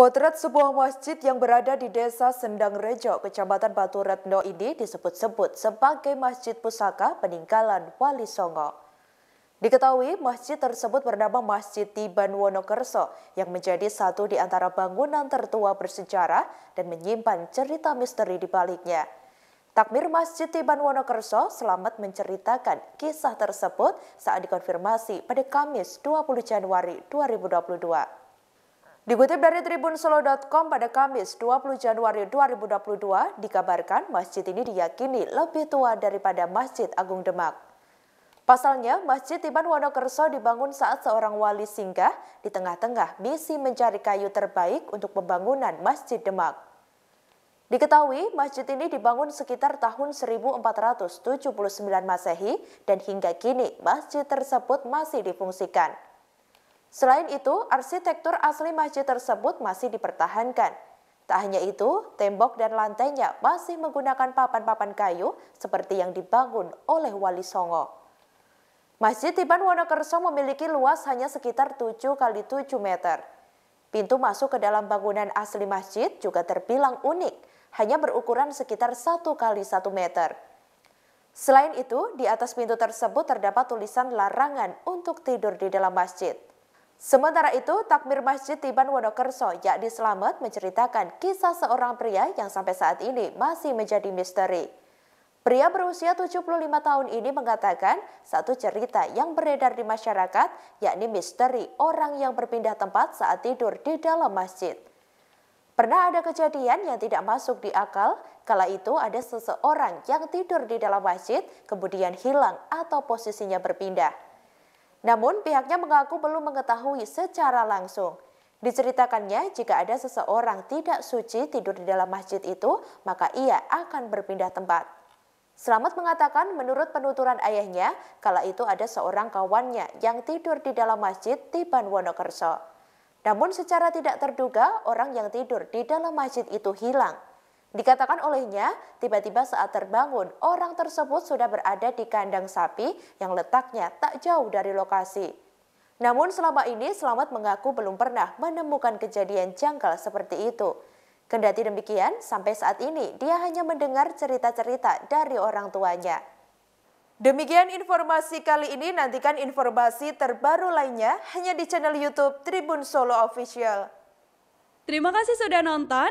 Potret sebuah masjid yang berada di desa Sendang Rejo, Kecamatan Batu Retno ini disebut-sebut sebagai Masjid Pusaka Peninggalan Wali Songo. Diketahui masjid tersebut bernama Masjid Tiban Wonokerso yang menjadi satu di antara bangunan tertua bersejarah dan menyimpan cerita misteri di baliknya. Takmir Masjid Tiban Wonokerso selamat menceritakan kisah tersebut saat dikonfirmasi pada Kamis 20 Januari 2022. Dikutip dari Tribun Solo.com pada Kamis 20 Januari 2022, dikabarkan masjid ini diyakini lebih tua daripada Masjid Agung Demak. Pasalnya, Masjid Iban Wonokerso dibangun saat seorang wali singgah di tengah-tengah misi mencari kayu terbaik untuk pembangunan Masjid Demak. Diketahui, masjid ini dibangun sekitar tahun 1479 Masehi dan hingga kini masjid tersebut masih difungsikan. Selain itu, arsitektur asli masjid tersebut masih dipertahankan. Tak hanya itu, tembok dan lantainya masih menggunakan papan-papan kayu seperti yang dibangun oleh Wali Songo. Masjid Tiban Wonokerso memiliki luas hanya sekitar 7 kali 7 meter. Pintu masuk ke dalam bangunan asli masjid juga terbilang unik, hanya berukuran sekitar 1 kali 1 meter. Selain itu, di atas pintu tersebut terdapat tulisan larangan untuk tidur di dalam masjid. Sementara itu, takmir masjid Tiban Wonokerso, yakni Selamat, menceritakan kisah seorang pria yang sampai saat ini masih menjadi misteri. Pria berusia 75 tahun ini mengatakan satu cerita yang beredar di masyarakat, yakni misteri orang yang berpindah tempat saat tidur di dalam masjid. Pernah ada kejadian yang tidak masuk di akal, kala itu ada seseorang yang tidur di dalam masjid, kemudian hilang atau posisinya berpindah. Namun pihaknya mengaku belum mengetahui secara langsung. Diceritakannya jika ada seseorang tidak suci tidur di dalam masjid itu, maka ia akan berpindah tempat. Selamat mengatakan menurut penuturan ayahnya, kala itu ada seorang kawannya yang tidur di dalam masjid Tiban Wonokerso. Namun secara tidak terduga, orang yang tidur di dalam masjid itu hilang Dikatakan olehnya, tiba-tiba saat terbangun, orang tersebut sudah berada di kandang sapi yang letaknya tak jauh dari lokasi. Namun selama ini Selamat mengaku belum pernah menemukan kejadian janggal seperti itu. Kendati demikian, sampai saat ini dia hanya mendengar cerita-cerita dari orang tuanya. Demikian informasi kali ini, nantikan informasi terbaru lainnya hanya di channel Youtube Tribun Solo Official. Terima kasih sudah nonton.